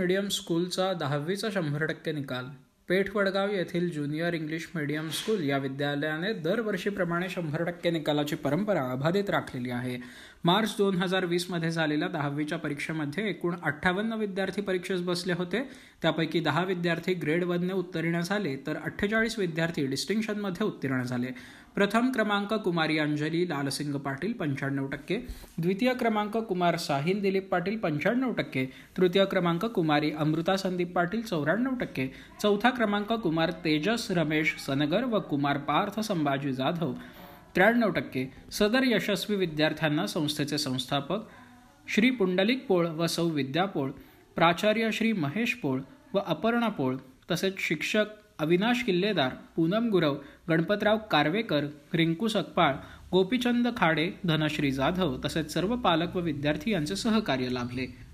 medium स्कूलचा दहावीचा शंभर टक्के निकाल पेठवडगाव येथील ज्युनियर इंग्लिश मीडियम स्कूल या विद्यालयाने दरवर्षीप्रमाणे शंभर टक्के निकालाची परंपरा अबाधित राखलेली आहे मार्च दोन हजार वीसमध्ये झालेल्या दहावीच्या परीक्षेमध्ये एकूण अठ्ठावन्न विद्यार्थी परीक्षेस बसले होते त्यापैकी दहा विद्यार्थी ग्रेड वनने उत्तीर्ण झाले तर अठ्ठेचाळीस विद्यार्थी डिस्टिंक्शनमध्ये उत्तीर्ण झाले प्रथम क्रमांक कुमारी अंजली लालसिंग पाटील पंच्याण्णव टक्के द्वितीय क्रमांक कुमार साहिन दिलीप पाटील पंच्याण्णव टक्के तृतीय क्रमांक कुमारी अमृता संदीप पाटील चौऱ्याण्णव टक्के चौथा क्रमांक कुमार तेजस रमेश सनगर व कुमार पार्थ संभाजी जाधव त्र्याण्णव टक्के सदर यशस्वी विद्यार्थ्यांना संस्थेचे संस्थापक श्री पुंडलिक पोळ व सौ विद्यापोळ प्राचार्य श्री महेश पोळ व अपर्णा पोळ तसेच शिक्षक अविनाश किल्लेदार पूनम गुरव गणपतराव कार्वेकर रिंकू सकपाळ गोपीचंद खाडे धनश्री जाधव तसेच सर्व पालक व विद्यार्थी यांचे सहकार्य लाभले